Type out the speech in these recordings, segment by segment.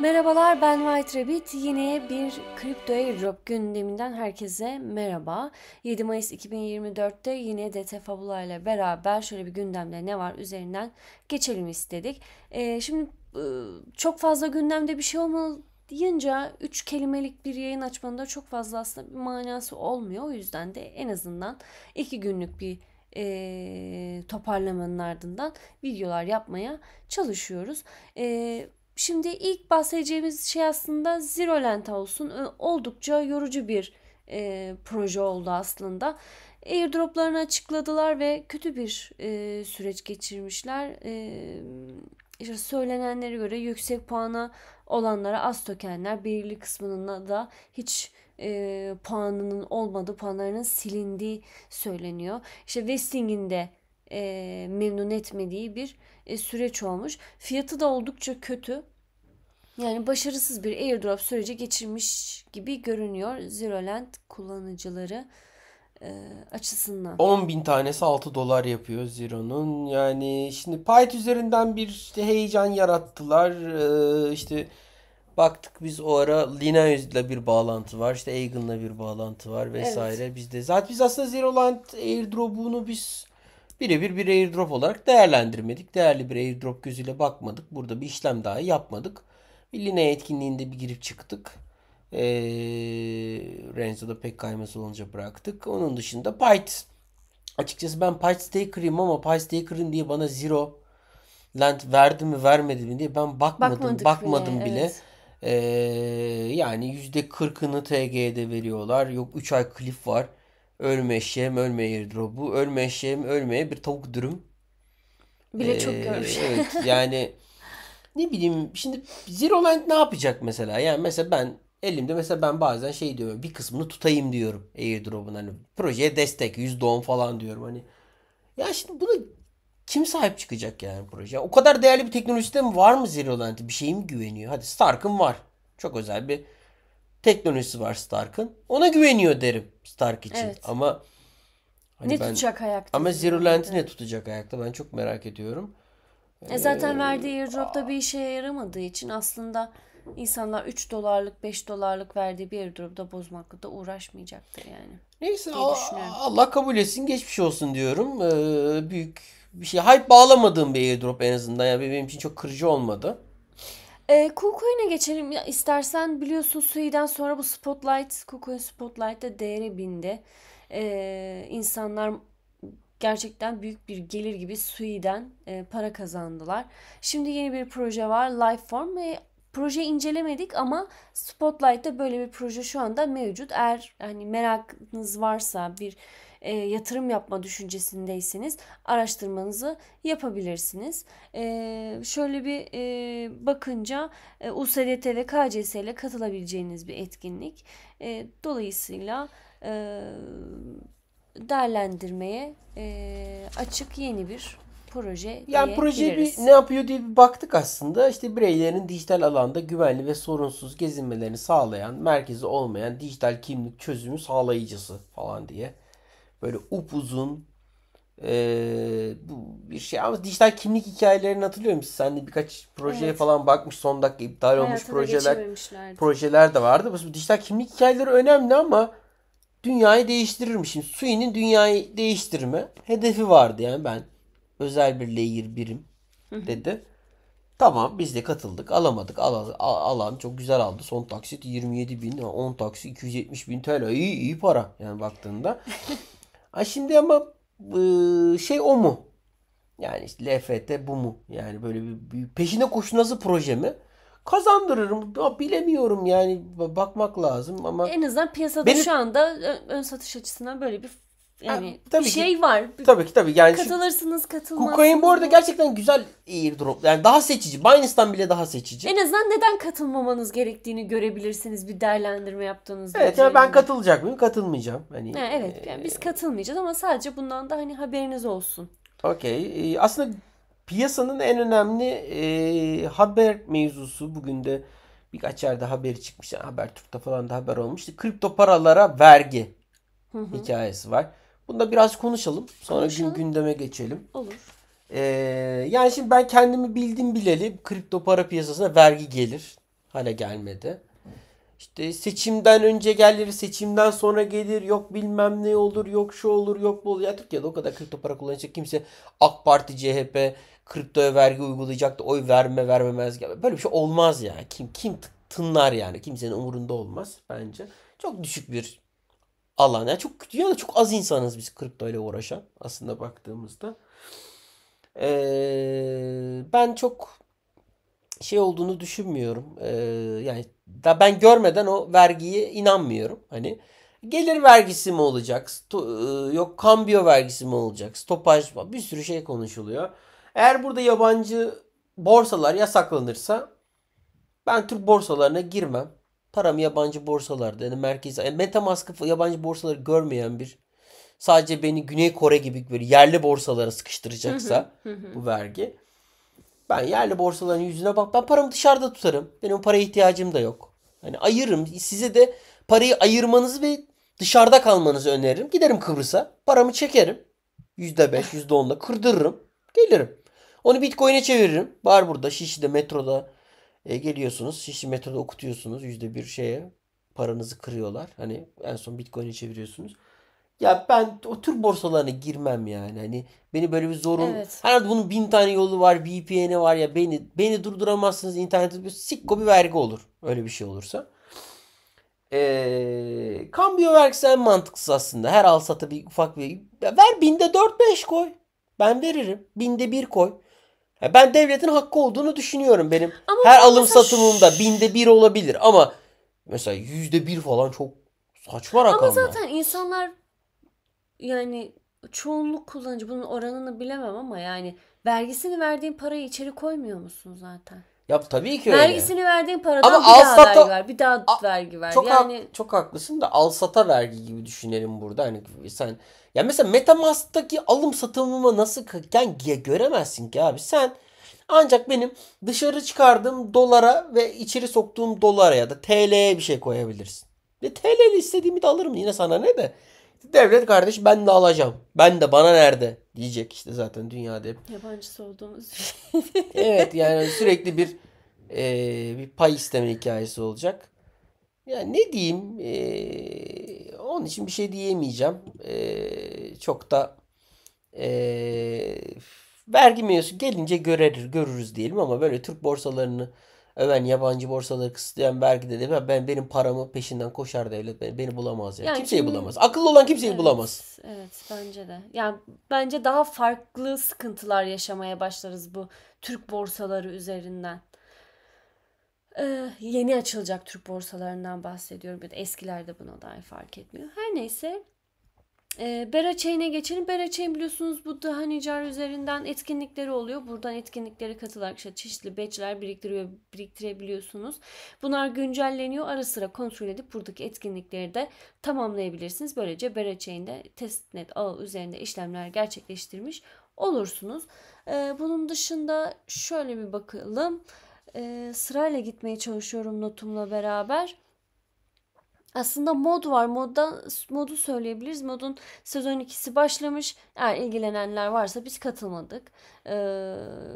Merhabalar ben White Rabbit. Yine bir kripto airdrop gündeminden herkese merhaba. 7 Mayıs 2024'te yine DT Fabula ile beraber şöyle bir gündemde ne var üzerinden geçelim istedik. Ee, şimdi e, çok fazla gündemde bir şey olmalı diyince 3 kelimelik bir yayın açmanın da çok fazla aslında bir manası olmuyor. O yüzden de en azından 2 günlük bir e, toparlamanın ardından videolar yapmaya çalışıyoruz. E, Şimdi ilk bahsedeceğimiz şey aslında Zero Lent olsun. Oldukça yorucu bir e, proje oldu aslında. Airdroplarını açıkladılar ve kötü bir e, süreç geçirmişler. E, işte söylenenlere göre yüksek puana olanlara az tokenler, belirli kısmının da hiç e, puanının olmadığı, puanlarının silindiği söyleniyor. İşte vesting'in de e, memnun etmediği bir e, süreç olmuş. Fiyatı da oldukça kötü. Yani başarısız bir airdrop süreci geçirmiş gibi görünüyor Zeroland kullanıcıları e, açısından. 10 bin tanesi 6 dolar yapıyor Zero'nun. Yani şimdi payet üzerinden bir işte heyecan yarattılar. Ee, işte baktık biz o ara Linux'la bir bağlantı var. İşte Eagan'la bir bağlantı var vesaire. Evet. Biz de zaten biz aslında Zeroland airdrop'unu biz birebir bir airdrop olarak değerlendirmedik. Değerli bir airdrop gözüyle bakmadık. Burada bir işlem daha yapmadık. Bir etkinliğinde bir girip çıktık. Ee, Renzo'da pek kayması olunca bıraktık. Onun dışında Pyte. Açıkçası ben Pyte Staker'ıyım ama Pyte Staker'ın diye bana zero land verdi mi vermedi mi diye ben bakmadım. Bakmadık bakmadım bile. bile. Evet. Ee, yani %40'ını TG'de veriyorlar. Yok 3 ay klif var. Ölme eşeğim ölme airdrop'u. Ölme eşeğim ölmeye bir tavuk dürüm. Bile ee, çok görmüş. Evet yani ne bileyim şimdi Zero Land ne yapacak mesela? Yani mesela ben elimde mesela ben bazen şey diyorum bir kısmını tutayım diyorum airdrop'un hani projeye destek %10 falan diyorum hani. Ya şimdi bunu kim sahip çıkacak yani proje? O kadar değerli bir teknolojide mi var mı Zero Land'ı? Bir şey mi güveniyor? Hadi Stark'ın var. Çok özel bir teknolojisi var Stark'ın. Ona güveniyor derim Stark için. Evet. Ama hani ne ben, tutacak ayakta? Ama Zero Land'i ne tutacak ayakta? Ben çok merak ediyorum. E zaten ee, verdiği airdrop'ta bir işe yaramadığı için aslında insanlar 3 dolarlık 5 dolarlık verdiği bir airdrop'ta bozmakla da uğraşmayacaktır yani. Neyse Allah kabul etsin geçmiş olsun diyorum. Ee, büyük bir şey hype bağlamadığım bir airdrop en azından. Yani benim için çok kırıcı olmadı. E, ee, KuCoin'e geçelim ya, istersen biliyorsun Sui'den sonra bu Spotlight, KuCoin Spotlight'te değere bindi. E, insanlar gerçekten büyük bir gelir gibi Sui'den e, para kazandılar. Şimdi yeni bir proje var Lifeform ve Proje incelemedik ama Spotlight'ta böyle bir proje şu anda mevcut. Eğer hani merakınız varsa bir e, yatırım yapma düşüncesindeyseniz araştırmanızı yapabilirsiniz. E, şöyle bir e, bakınca e, USDT ve KCS ile katılabileceğiniz bir etkinlik. E, dolayısıyla e, değerlendirmeye e, açık yeni bir proje Yani proje bir ne yapıyor diye bir baktık aslında. İşte bireylerin dijital alanda güvenli ve sorunsuz gezinmelerini sağlayan, merkezi olmayan dijital kimlik çözümü sağlayıcısı falan diye. Böyle upuzun ee, bu bir şey ama dijital kimlik hikayelerini hatırlıyorum. musun? sen de birkaç projeye evet. falan bakmış son dakika iptal Hayatına olmuş projeler projeler de vardı. Bu dijital kimlik hikayeleri önemli ama dünyayı değiştirirmişim. Sui'nin dünyayı değiştirme hedefi vardı yani ben özel bir layer birim dedi. Tamam biz de katıldık. Alamadık. Alan, çok güzel aldı. Son taksit 27 bin. 10 taksit 270 bin TL. İyi, iyi para. Yani baktığında. ha şimdi ama e, şey o mu? Yani işte LFT bu mu? Yani böyle bir, bir peşine koşunası proje mi? Kazandırırım. Ya bilemiyorum yani bakmak lazım ama en azından piyasada benim, şu anda ön satış açısından böyle bir yani ha, tabii bir ki. şey var. Tabii ki tabii. Yani Katılırsınız katılmazsınız. Kokain bu arada gerçekten güzel airdrop. Yani daha seçici. Binance'dan bile daha seçici. En azından neden katılmamanız gerektiğini görebilirsiniz bir değerlendirme yaptığınızda. Evet yani ben katılacak mıyım? Katılmayacağım. Hani, ha, evet e, yani biz katılmayacağız ama sadece bundan da hani haberiniz olsun. Okey. E, aslında piyasanın en önemli e, haber mevzusu bugün de birkaç yerde haberi çıkmış. Yani Habertürk'te falan da haber olmuştu. Kripto paralara vergi hı hı. hikayesi var. Bunda biraz konuşalım. Sonra konuşalım. gündeme geçelim. Olur. Ee, yani şimdi ben kendimi bildim bileli kripto para piyasasına vergi gelir. Hala gelmedi. İşte seçimden önce gelir, seçimden sonra gelir, yok bilmem ne olur, yok şu olur, yok bu olur. Ya Türkiye'de o kadar kripto para kullanacak kimse AK Parti, CHP kriptoya vergi uygulayacak da oy verme vermemez gibi. Böyle bir şey olmaz ya. Kim kim tınlar yani. Kimsenin umurunda olmaz bence. Çok düşük bir alan. Yani çok dünyada çok az insanız biz kripto ile uğraşan aslında baktığımızda. Ee, ben çok şey olduğunu düşünmüyorum. Ee, yani da ben görmeden o vergiye inanmıyorum. Hani gelir vergisi mi olacak? Sto- e, yok kambiyo vergisi mi olacak? Stopaj mı? Bir sürü şey konuşuluyor. Eğer burada yabancı borsalar yasaklanırsa ben Türk borsalarına girmem param yabancı borsalarda yani merkez yani MetaMask'ı yabancı borsaları görmeyen bir sadece beni Güney Kore gibi bir yerli borsalara sıkıştıracaksa bu vergi. Ben yerli borsaların yüzüne bak ben paramı dışarıda tutarım. Benim paraya ihtiyacım da yok. Hani ayırırım. Size de parayı ayırmanızı ve dışarıda kalmanızı öneririm. Giderim Kıbrıs'a. Paramı çekerim. yüzde beş, yüzde %10'la kırdırırım. Gelirim. Onu Bitcoin'e çeviririm. Var burada Şişli'de, metroda, e, geliyorsunuz şişi metodu okutuyorsunuz yüzde bir şeye paranızı kırıyorlar. Hani en son bitcoin'e çeviriyorsunuz. Ya ben o tür borsalarına girmem yani. Hani beni böyle bir zorun. Evet. Hani bunun bin tane yolu var. VPN'i var ya beni beni durduramazsınız. internette bir sikko bir vergi olur. Öyle bir şey olursa. Ee, kambiyo vergisi en mantıksız aslında. Her al sata bir ufak bir. Ya ver binde dört beş koy. Ben veririm. Binde bir koy ben devletin hakkı olduğunu düşünüyorum benim. Ama Her alım satımımda binde bir olabilir ama mesela yüzde bir falan çok saçma rakamlar. Ama zaten insanlar yani çoğunluk kullanıcı bunun oranını bilemem ama yani vergisini verdiğin parayı içeri koymuyor musun zaten? Ya tabii ki öyle. Vergisini verdiğin paradan Ama bir daha sata, vergi ver. Bir daha a, vergi ver. Çok, yani... ha, çok haklısın da al sata vergi gibi düşünelim burada. Hani sen ya mesela Metamask'taki alım satımımı nasıl yani göremezsin ki abi. Sen ancak benim dışarı çıkardığım dolara ve içeri soktuğum dolara ya da TL'ye bir şey koyabilirsin. Ve TL ile istediğimi de alırım yine sana ne de. Devlet kardeş ben de alacağım. Ben de bana nerede diyecek işte zaten dünyada hep. Yabancısı olduğumuz Evet yani sürekli bir e, bir pay isteme hikayesi olacak. Ya yani ne diyeyim e, onun için bir şey diyemeyeceğim. E, çok da e, vergi mevzusu gelince görerir, görürüz diyelim ama böyle Türk borsalarını öven yabancı borsaları kısıtlayan vergi de ben, ben benim paramı peşinden koşar devlet beni, beni bulamaz yani. yani kimseyi kim... bulamaz. Akıllı olan kimseyi evet, bulamaz. Evet bence de. Yani bence daha farklı sıkıntılar yaşamaya başlarız bu Türk borsaları üzerinden. Eh, yeni açılacak Türk borsalarından bahsediyorum. Ya da eskilerde buna dair fark etmiyor. Her neyse e, Bera Chain'e geçelim. Bera Chain biliyorsunuz bu daha Nicar üzerinden etkinlikleri oluyor. Buradan etkinliklere katılarak işte çeşitli batchler biriktiriyor, biriktirebiliyorsunuz. Bunlar güncelleniyor. Ara sıra kontrol edip buradaki etkinlikleri de tamamlayabilirsiniz. Böylece Bera Chain'de testnet ağı üzerinde işlemler gerçekleştirmiş olursunuz. E, bunun dışında şöyle bir bakalım e, sırayla gitmeye çalışıyorum notumla beraber. Aslında mod var. Modda modu söyleyebiliriz. Modun sezon ikisi başlamış. Eğer ilgilenenler varsa biz katılmadık. E,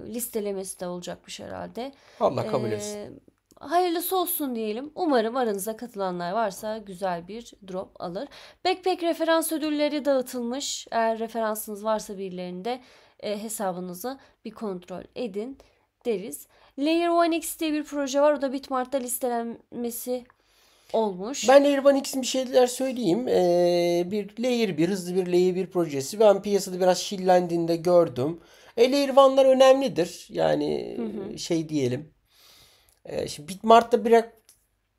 listelemesi de olacakmış herhalde. Allah kabul ee, etsin. hayırlısı olsun diyelim. Umarım aranıza katılanlar varsa güzel bir drop alır. Backpack referans ödülleri dağıtılmış. Eğer referansınız varsa birilerinde e, hesabınızı bir kontrol edin deriz. Layer 1X diye bir proje var. O da Bitmart'ta listelenmesi olmuş. Ben Layer 1X'in bir şeyler söyleyeyim. Ee, bir Layer 1, hızlı bir Layer 1 projesi. Ben piyasada biraz şillendiğinde gördüm. E, layer 1'lar önemlidir. Yani hı hı. E, şey diyelim. E, şimdi Bitmart'ta biraz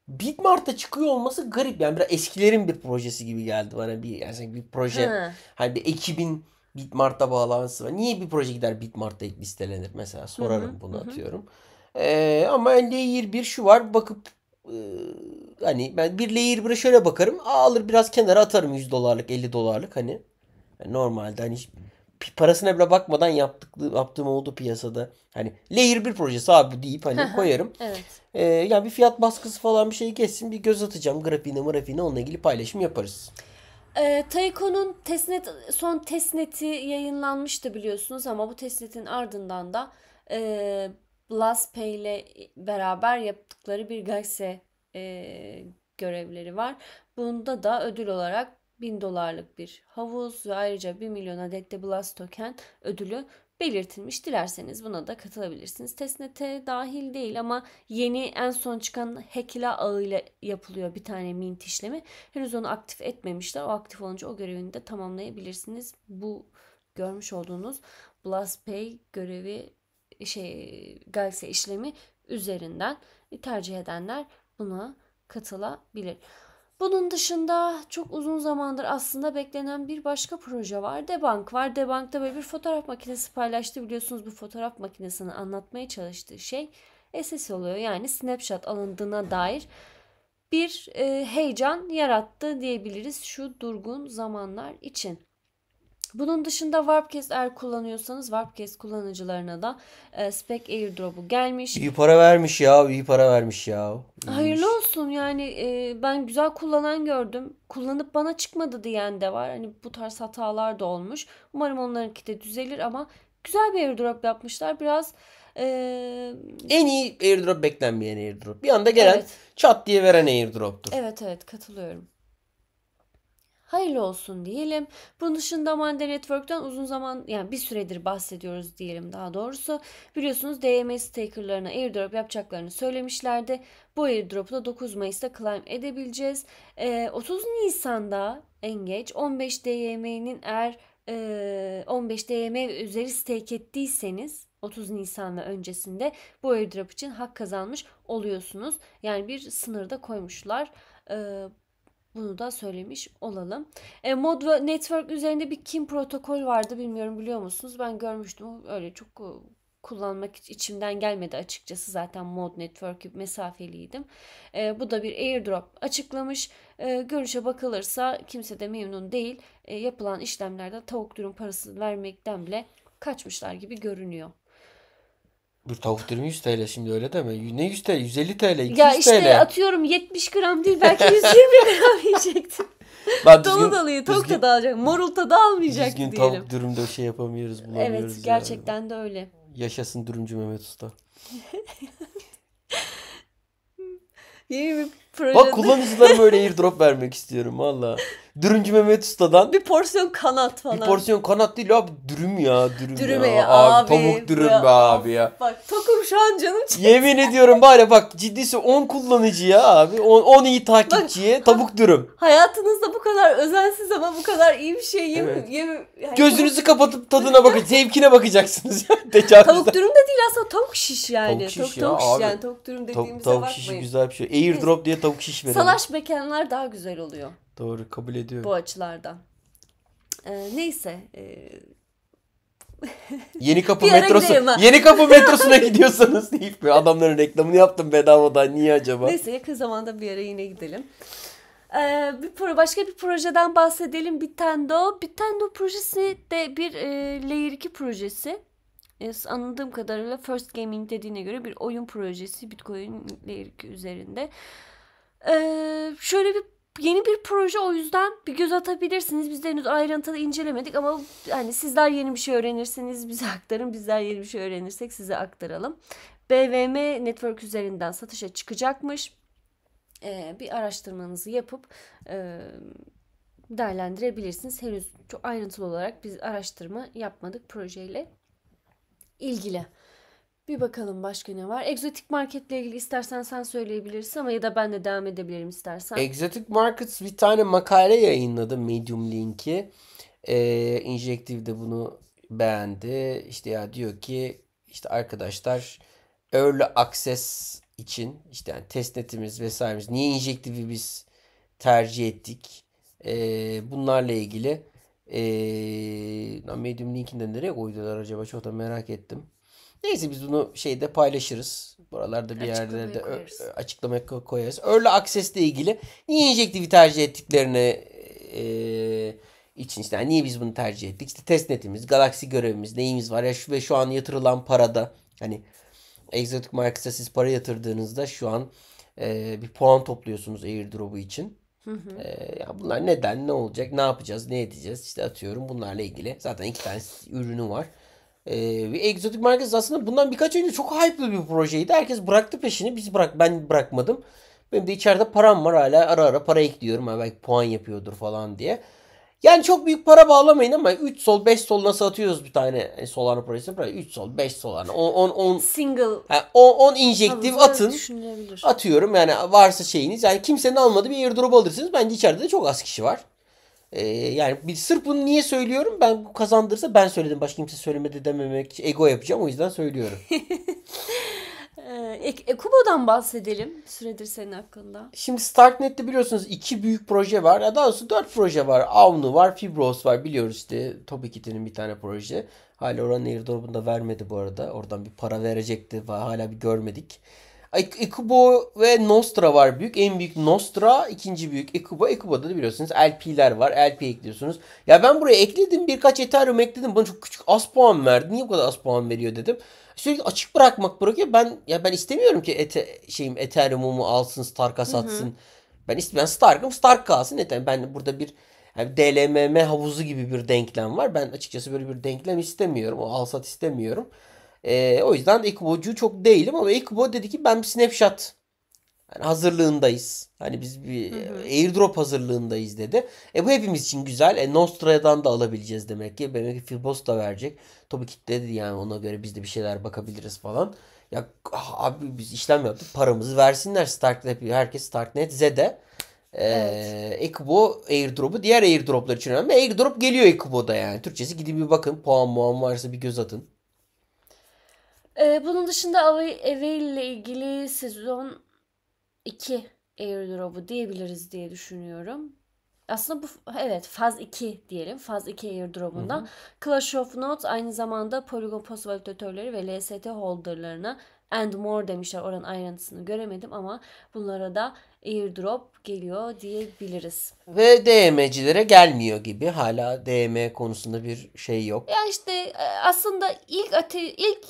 Bitmart'ta çıkıyor olması garip. Yani biraz eskilerin bir projesi gibi geldi bana. Bir, yani bir proje. Hı. Hani bir ekibin Bitmart'ta bağlantısı var. Niye bir proje gider Bitmart'ta listelenir mesela? Sorarım hı hı. bunu hı hı. atıyorum. E, ama yani layer 1 şu var bakıp e, hani ben bir layer 1'e şöyle bakarım. alır biraz kenara atarım 100 dolarlık 50 dolarlık hani. Yani normalde hani parasına bile bakmadan yaptık, yaptığım oldu piyasada. Hani layer 1 projesi abi deyip hani koyarım. evet. Ee, yani bir fiyat baskısı falan bir şey geçsin bir göz atacağım. Grafiğine marafiğine onunla ilgili paylaşım yaparız. E, ee, Tayco'nun testnet, son testneti yayınlanmıştı biliyorsunuz ama bu testnetin ardından da e, Blaspey ile beraber yaptıkları bir gazete e, görevleri var. Bunda da ödül olarak 1000 dolarlık bir havuz ve ayrıca 1 milyon adet de Blast token ödülü belirtilmiş. Dilerseniz buna da katılabilirsiniz. Testnet'e dahil değil ama yeni en son çıkan Hekla ile yapılıyor bir tane mint işlemi. Henüz onu aktif etmemişler. O aktif olunca o görevini de tamamlayabilirsiniz. Bu görmüş olduğunuz BlastPay görevi şey Galaxy işlemi üzerinden e, tercih edenler buna katılabilir. Bunun dışında çok uzun zamandır aslında beklenen bir başka proje var. Debank var. Debank'ta böyle bir fotoğraf makinesi paylaştı. Biliyorsunuz bu fotoğraf makinesini anlatmaya çalıştığı şey SS oluyor. Yani snapshot alındığına dair bir e, heyecan yarattı diyebiliriz şu durgun zamanlar için. Bunun dışında Warpcast eğer kullanıyorsanız Warpcast kullanıcılarına da e, Spec Airdrop'u gelmiş. İyi para vermiş ya, iyi para vermiş ya. İyiymiş. Hayırlı olsun yani e, ben güzel kullanan gördüm. Kullanıp bana çıkmadı diyen de var. Hani bu tarz hatalar da olmuş. Umarım onlarınki de düzelir ama güzel bir airdrop yapmışlar. Biraz e... en iyi airdrop beklenmeyen airdrop. Bir anda gelen evet. çat diye veren airdrop'tur. Evet evet katılıyorum hayırlı olsun diyelim. Bunun dışında Mande Network'ten uzun zaman yani bir süredir bahsediyoruz diyelim daha doğrusu. Biliyorsunuz DMS stakerlarına airdrop yapacaklarını söylemişlerdi. Bu airdrop'u da 9 Mayıs'ta claim edebileceğiz. E, ee, 30 Nisan'da en geç 15 DM'nin eğer 15 e, DM üzeri stake ettiyseniz 30 Nisan ve öncesinde bu airdrop için hak kazanmış oluyorsunuz. Yani bir sınırda koymuşlar. Ee, bunu da söylemiş olalım. E, Mod Network üzerinde bir kim protokol vardı bilmiyorum biliyor musunuz? Ben görmüştüm öyle çok e, kullanmak içimden gelmedi açıkçası zaten mod network mesafeliydim. E, bu da bir airdrop açıklamış. E, görüşe bakılırsa kimse de memnun değil. E, yapılan işlemlerde tavuk durum parasını vermekten bile kaçmışlar gibi görünüyor bu tavuk dürüm 100 TL şimdi öyle deme. Ne 100 TL? 150 TL, 200 TL. Ya işte TL. atıyorum 70 gram değil belki 120 gram yiyecektim Bak, düzgün, Dolu dalıyı tavuk da alacak. Marul tadı almayacak düzgün diyelim. tavuk dürümde şey yapamıyoruz bulamıyoruz. Evet gerçekten yani. de öyle. Yaşasın dürümcü Mehmet Usta. Yemin projede. Bak kullanıcılarıma öyle airdrop vermek istiyorum valla. Dürümcü Mehmet Usta'dan. Bir porsiyon kanat falan. Bir porsiyon kanat değil abi dürüm ya dürüm, dürüm ya. ya. Abi, abi tavuk dürüm ya, be abi ya. Bak tokum şu an canım çekti. Yemin ediyorum bari bak ciddisi 10 kullanıcı ya abi. 10, 10 iyi takipçiye bak, tavuk dürüm. Hayatınızda bu kadar özensiz ama bu kadar iyi bir şey yemin, evet. yemin yani Gözünüzü kapatıp tadına bakın, zevkine bakacaksınız. tavuk dürüm de değil aslında tavuk şiş yani. Tavuk şiş, tavuk, ya, tavuk şiş abi. yani tavuk dürüm dediğimize tavuk bakmayın. Tavuk şiş güzel bir şey. Airdrop diye Önce tavuk şiş verelim. Salaş mekanlar daha güzel oluyor. Doğru kabul ediyorum. Bu açılardan. Ee, neyse. Ee... Yeni kapı metrosu. Yeni kapı metrosuna gidiyorsanız deyip mi? Adamların reklamını yaptım bedavadan. Niye acaba? Neyse yakın zamanda bir yere yine gidelim. Ee, bir pro başka bir projeden bahsedelim. Bitendo. Bitendo projesi de bir e, Layer 2 projesi. Yes, anladığım kadarıyla First Gaming dediğine göre bir oyun projesi Bitcoin Layer 2 üzerinde şöyle bir yeni bir proje o yüzden bir göz atabilirsiniz. Biz de henüz ayrıntılı incelemedik ama hani sizler yeni bir şey öğrenirseniz bize aktarın. Bizler yeni bir şey öğrenirsek size aktaralım. BVM Network üzerinden satışa çıkacakmış. Ee, bir araştırmanızı yapıp e, değerlendirebilirsiniz. Henüz çok ayrıntılı olarak biz araştırma yapmadık projeyle ilgili. Bir bakalım başka ne var? Egzotik marketle ilgili istersen sen söyleyebilirsin ama ya da ben de devam edebilirim istersen. Egzotic Markets bir tane makale yayınladı Medium linki. Ee, Injective de bunu beğendi. İşte ya diyor ki işte arkadaşlar early access için işte yani testnetimiz vesairemiz niye Injective'i biz tercih ettik? Ee, bunlarla ilgili ee, Medium linkini de nereye koydular acaba? Çok da merak ettim. Neyse biz bunu şeyde paylaşırız. Buralarda bir açıklamaya yerlerde koyarız. açıklamaya koyarız. Early Access'le ilgili niye injektifi tercih ettiklerini e, için işte yani niye biz bunu tercih ettik? İşte testnetimiz, galaksi görevimiz, neyimiz var ya şu ve şu an yatırılan parada hani Exotic Markets'a siz para yatırdığınızda şu an e, bir puan topluyorsunuz airdrop'u için. Hı hı. E, ya bunlar neden, ne olacak, ne yapacağız, ne edeceğiz? İşte atıyorum bunlarla ilgili. Zaten iki tane ürünü var. Ee, ve Egzotik Markets aslında bundan birkaç önce çok hype'lı bir projeydi. Herkes bıraktı peşini. Biz bırak ben bırakmadım. Benim de içeride param var hala ara ara para ekliyorum. Ha, belki puan yapıyordur falan diye. Yani çok büyük para bağlamayın ama 3 sol 5 sol nasıl atıyoruz bir tane e, Solana projesi? 3 sol 5 Solana 10 10 single 10 10 injektif atın. Atıyorum yani varsa şeyiniz yani kimsenin almadığı bir airdrop alırsınız. Bence içeride de çok az kişi var. Ee, yani bir sırf bunu niye söylüyorum? Ben kazandırsa ben söyledim. Başka kimse söylemedi dememek için ego yapacağım. O yüzden söylüyorum. Ee, e, e, Kubo'dan bahsedelim süredir senin hakkında. Şimdi Starknet'te biliyorsunuz iki büyük proje var. Ya daha doğrusu dört proje var. Avnu var, Fibros var. Biliyoruz işte Topikit'in bir tane proje. Hala oranın airdrop'unu da vermedi bu arada. Oradan bir para verecekti. Hala bir görmedik. Ekubo ve Nostra var büyük. En büyük Nostra, ikinci büyük Ekubo. Ekubo'da da biliyorsunuz LP'ler var. LP ekliyorsunuz. Ya ben buraya ekledim birkaç Ethereum ekledim. Bana çok küçük az puan verdi. Niye bu kadar az puan veriyor dedim. Sürekli açık bırakmak bırakıyor. Ben ya ben istemiyorum ki ete, şeyim Ethereum'umu alsın, Stark'a satsın. Hı hı. Ben istemem Stark'ım Stark kalsın. Ethereum. Ben burada bir yani DLMM havuzu gibi bir denklem var. Ben açıkçası böyle bir denklem istemiyorum. O alsat istemiyorum. E, o yüzden Ekubo'cu çok değilim ama Ekubo dedi ki ben bir snapshot yani hazırlığındayız. Hani biz bir hı hı. E, airdrop hazırlığındayız dedi. E bu hepimiz için güzel. E Nostra'dan da alabileceğiz demek ki. Demek ki Filbos da verecek. Tabii ki dedi yani ona göre biz de bir şeyler bakabiliriz falan. Ya ah, abi biz işlem yaptık. Paramızı versinler Starknet. Herkes Starknet Z'de. Ee, Ekubo airdrop'u diğer airdrop'lar için önemli. Airdrop geliyor Ekubo'da yani. Türkçesi gidin bir bakın. Puan muan varsa bir göz atın. Ee, bunun dışında Avail ile ilgili sezon 2 airdrop'u diyebiliriz diye düşünüyorum. Aslında bu evet faz 2 diyelim. Faz 2 airdrop'unda hı Clash of Notes aynı zamanda Polygon Post validatörleri ve LST holderlarına and more demişler. Oranın ayrıntısını göremedim ama bunlara da airdrop geliyor diyebiliriz. Ve DM'cilere gelmiyor gibi. Hala DM konusunda bir şey yok. Ya işte e, aslında ilk ate ilk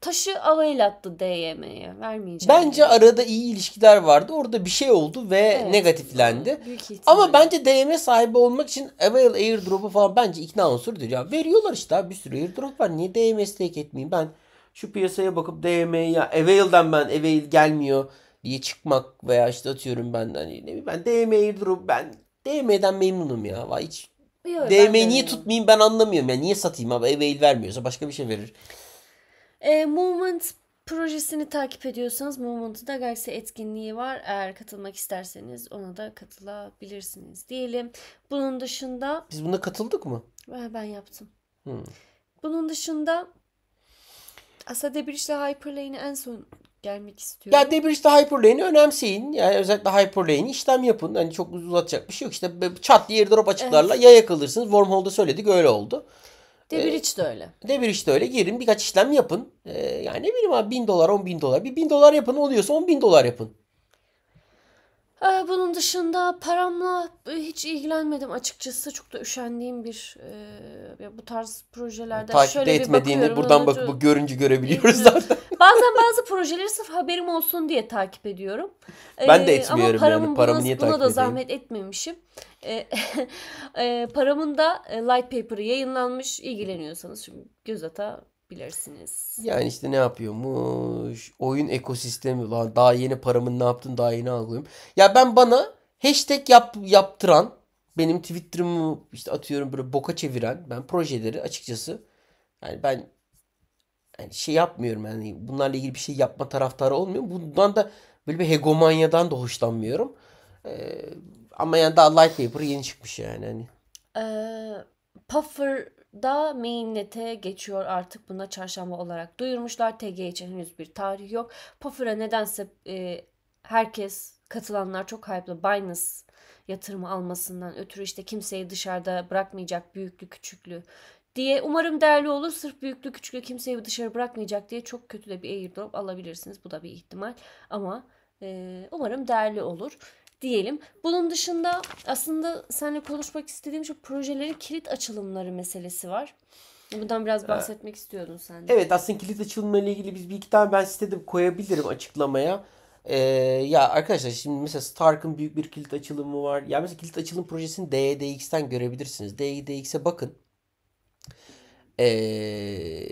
taşı alayla attı DYM'ye. Vermeyeceğim. Bence yani. arada iyi ilişkiler vardı. Orada bir şey oldu ve evet. negatiflendi. Büyük Ama bence DYM sahibi olmak için Avail airdrop'u falan bence ikna unsurudur. Ya veriyorlar işte abi bir sürü airdrop var. Niye DM stake etmeyeyim? Ben şu piyasaya bakıp DM'ye ya Avail'den ben Avail gelmiyor diye çıkmak veya işte atıyorum ben hani ne bileyim ben DM airdrop ben DM'den memnunum ya. Vay hiç Yok, niye tutmayayım ben anlamıyorum. Yani niye satayım abi Avail vermiyorsa başka bir şey verir. E, Movement projesini takip ediyorsanız Movement'da Galaxy etkinliği var. Eğer katılmak isterseniz ona da katılabilirsiniz diyelim. Bunun dışında... Biz buna katıldık mı? Ben yaptım. Hmm. Bunun dışında aslında Debridge'le Hyperlane'i en son gelmek istiyorum. Ya Debridge'de Hyperlane'i önemseyin. Yani özellikle Hyperlane'i işlem yapın. Hani çok uzatacak bir şey yok. İşte çat diye airdrop açıklarla evet. ya yakılırsınız. Wormhole'da söyledik öyle oldu. Ee, Debiriç de öyle. Debiriç de öyle. Girin birkaç işlem yapın. Ee, yani ne bileyim abi 1000 dolar 10 bin dolar. Bir 1000 dolar yapın oluyorsa 10 bin dolar yapın. Ee, bunun dışında paramla e, hiç ilgilenmedim açıkçası. Çok da üşendiğim bir e, bu tarz projelerde. Takip şöyle etmediğini bir buradan bakıp görünce görebiliyoruz zaten. Bazen bazı projeleri sırf haberim olsun diye takip ediyorum. Ben de ee, etmiyorum ama paramın yani. Paramı buna, niye buna takip da zahmet etmemişim. Ee, e, paramın da e, light paper'ı yayınlanmış. ilgileniyorsanız şimdi göz atabilirsiniz. Yani işte ne yapıyormuş? Oyun ekosistemi. Lan daha yeni paramın ne yaptın daha yeni algılıyorum. Ya ben bana hashtag yap, yaptıran benim Twitter'ımı işte atıyorum böyle boka çeviren ben projeleri açıkçası yani ben yani şey yapmıyorum yani bunlarla ilgili bir şey yapma taraftarı olmuyorum. Bundan da böyle bir hegemonyadan da hoşlanmıyorum. Ee, ama yani daha light paper yeni çıkmış yani. Hani. Ee, Puffer'da mainnet'e geçiyor artık buna çarşamba olarak duyurmuşlar. TG için henüz bir tarih yok. Puffer'a nedense e, herkes katılanlar çok hype'lı. Binance yatırımı almasından ötürü işte kimseyi dışarıda bırakmayacak büyüklü küçüklü diye umarım değerli olur. Sırf büyüklü küçüklü kimseyi dışarı bırakmayacak diye çok kötü de bir airdrop alabilirsiniz. Bu da bir ihtimal ama e, umarım değerli olur diyelim. Bunun dışında aslında seninle konuşmak istediğim şu projelerin kilit açılımları meselesi var. Bundan biraz ee, bahsetmek ee, istiyordun sen de. Evet aslında kilit açılımları ile ilgili biz bir iki tane ben sitede koyabilirim açıklamaya. Ee, ya arkadaşlar şimdi mesela Stark'ın büyük bir kilit açılımı var. Ya mesela kilit açılım projesini DEDX'ten görebilirsiniz. DEDX'e bakın ee,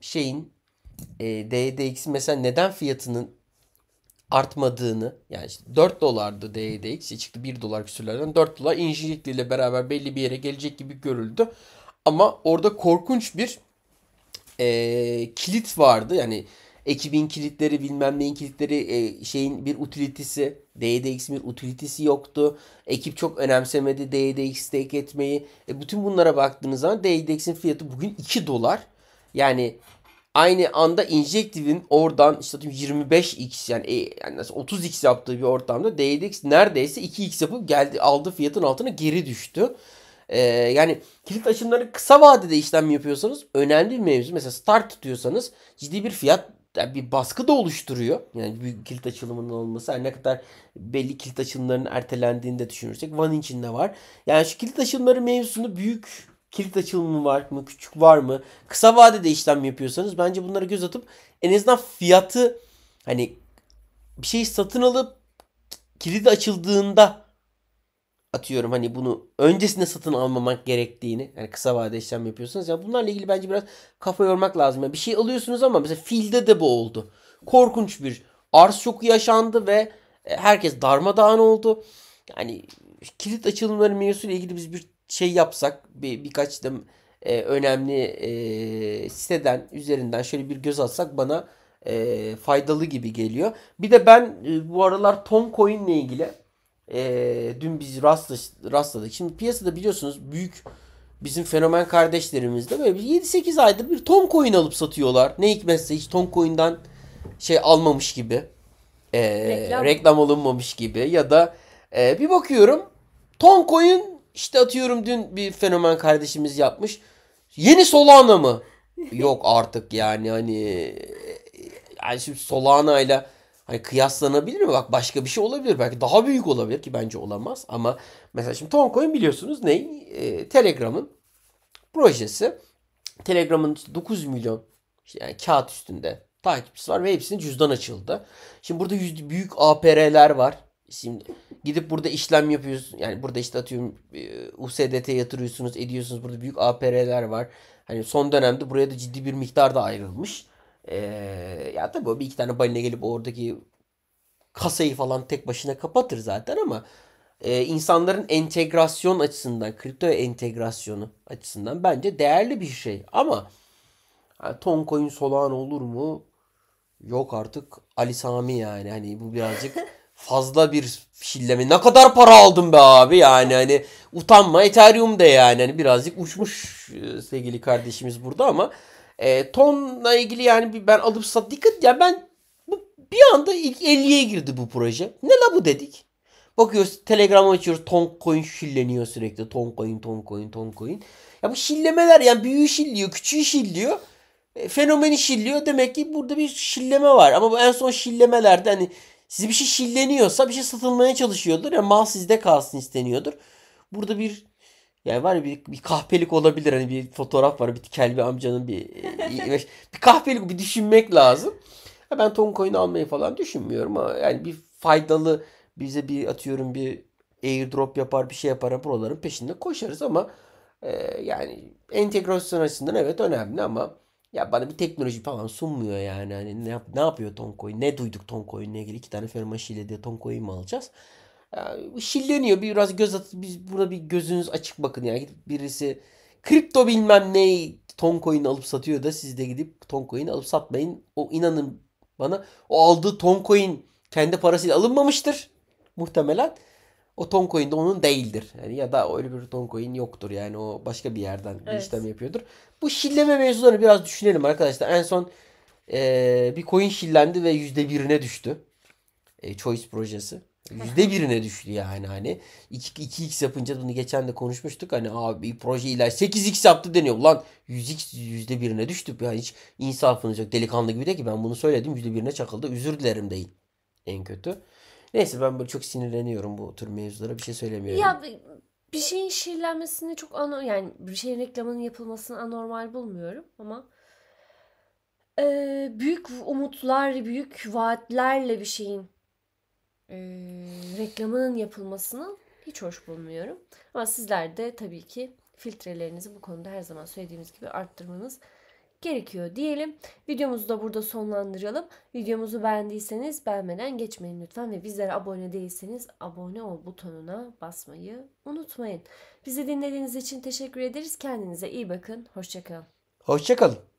şeyin e, DDX mesela neden fiyatının artmadığını yani işte 4 dolardı DDX çıktı 1 dolar küsürlerden 4 dolar injectli ile beraber belli bir yere gelecek gibi görüldü. Ama orada korkunç bir e, kilit vardı. Yani ekibin kilitleri bilmem neyin kilitleri e, şeyin bir utilitesi DDX'in bir utilitesi yoktu. Ekip çok önemsemedi DDX stake etmeyi. E, bütün bunlara baktığınız zaman DDX'in fiyatı bugün 2 dolar. Yani aynı anda Injective'in oradan işte 25x yani, e, yani 30x yaptığı bir ortamda DDX neredeyse 2x yapıp geldi aldı fiyatın altına geri düştü. Ee, yani kilit açımları kısa vadede işlem yapıyorsanız önemli bir mevzu. Mesela start tutuyorsanız ciddi bir fiyat yani bir baskı da oluşturuyor. Yani bir kilit açılımının olması. her ne kadar belli kilit açılımlarının ertelendiğini de düşünürsek Van için de var. Yani şu kilit açılımları mevzusunu büyük kilit açılımı var mı, küçük var mı? Kısa vadede işlem yapıyorsanız bence bunları göz atıp en azından fiyatı hani bir şey satın alıp kilit açıldığında atıyorum hani bunu öncesinde satın almamak gerektiğini yani kısa vade işlem yapıyorsunuz ya yani bunlarla ilgili bence biraz kafa yormak lazım. Yani bir şey alıyorsunuz ama mesela filde de bu oldu. Korkunç bir arz şoku yaşandı ve e, herkes darmadağın oldu. Yani kilit açılımları mevzusuyla ilgili biz bir şey yapsak bir, birkaç da e, önemli e, siteden üzerinden şöyle bir göz atsak bana e, faydalı gibi geliyor. Bir de ben e, bu aralar Tom Coin ile ilgili e, dün biz rastladık. Şimdi piyasada biliyorsunuz büyük bizim fenomen kardeşlerimiz de böyle 7-8 aydır bir ton coin alıp satıyorlar. Ne hikmetse hiç ton coin'den şey almamış gibi. E, reklam. reklam alınmamış gibi ya da e, bir bakıyorum ton coin işte atıyorum dün bir fenomen kardeşimiz yapmış. Yeni Solana mı? Yok artık yani hani e, yani şimdi Solana ile hani kıyaslanabilir mi? Bak başka bir şey olabilir. Belki daha büyük olabilir ki bence olamaz. Ama mesela şimdi Toncoin biliyorsunuz ne? E, Telegram'ın projesi. Telegram'ın 9 milyon işte yani kağıt üstünde takipçisi var ve hepsinin cüzdan açıldı. Şimdi burada yüz, büyük APR'ler var. Şimdi gidip burada işlem yapıyorsun. Yani burada işte atıyorum e, USDT yatırıyorsunuz, ediyorsunuz. Burada büyük APR'ler var. Hani son dönemde buraya da ciddi bir miktar da ayrılmış. Ee, ya tabii o bir iki tane balina gelip oradaki kasayı falan tek başına kapatır zaten ama e, insanların entegrasyon açısından, kripto entegrasyonu açısından bence değerli bir şey. Ama yani Toncoin Solana olur mu? Yok artık Ali Sami yani. Hani bu birazcık fazla bir filleme. Ne kadar para aldım be abi yani hani utanma Ethereum de yani. Hani birazcık uçmuş sevgili kardeşimiz burada ama e, tonla ilgili yani ben alıp sat dikkat ya ben bu, bir anda ilk 50'ye girdi bu proje. Ne la bu dedik. Bakıyoruz telegram açıyoruz ton coin şilleniyor sürekli. Ton coin, ton coin, ton coin. Ya bu şillemeler yani büyüğü şilliyor, küçüğü şilliyor. E, fenomeni şilliyor. Demek ki burada bir şilleme var. Ama bu en son şillemelerde hani size bir şey şilleniyorsa bir şey satılmaya çalışıyordur. Yani mal sizde kalsın isteniyordur. Burada bir yani var ya bir, bir kahpelik olabilir. Hani bir fotoğraf var. Bir kelbi amcanın bir e, e, bir kahpelik bir düşünmek lazım. Ben ton coin almayı falan düşünmüyorum ama yani bir faydalı bize bir atıyorum bir airdrop yapar bir şey yapar buraların peşinde koşarız ama e, yani entegrasyon açısından evet önemli ama ya bana bir teknoloji falan sunmuyor yani. Hani ne, ne yapıyor Toncoin? Ne duyduk Toncoin'le ilgili? iki tane firma şile diye Toncoin mi alacağız? Yani şilleniyor. Biraz göz at biz burada bir gözünüz açık bakın yani. Birisi kripto bilmem ne Toncoin alıp satıyor da siz de gidip ton Toncoin alıp satmayın. O inanın bana o aldığı ton Toncoin kendi parasıyla alınmamıştır muhtemelen. O ton Toncoin de onun değildir. Yani ya da öyle bir ton Toncoin yoktur. Yani o başka bir yerden evet. bir işlem yapıyordur. Bu şilleme mevzularını biraz düşünelim arkadaşlar. En son e, bir coin şillendi ve %1'ine düştü. E, Choice projesi. Yüzde birine düştü yani hani. 2, 2x yapınca bunu geçen de konuşmuştuk. Hani abi proje ilaç 8x yaptı deniyor. Lan 100x yüzde birine düştü Yani hiç insafınız yok. Delikanlı gibi de ki ben bunu söyledim. Yüzde birine çakıldı. özür dilerim deyin. En kötü. Neyse ben böyle çok sinirleniyorum bu tür mevzulara. Bir şey söylemiyorum. Ya bir şeyin şiirlenmesini çok ano yani bir şeyin reklamının yapılmasını anormal bulmuyorum ama e, büyük umutlar, büyük vaatlerle bir şeyin e, reklamının yapılmasını hiç hoş bulmuyorum. Ama sizler de tabii ki filtrelerinizi bu konuda her zaman söylediğimiz gibi arttırmanız gerekiyor diyelim. Videomuzu da burada sonlandıralım. Videomuzu beğendiyseniz beğenmeden geçmeyin lütfen ve bizlere abone değilseniz abone ol butonuna basmayı unutmayın. Bizi dinlediğiniz için teşekkür ederiz. Kendinize iyi bakın. Hoşçakalın. Hoşçakalın.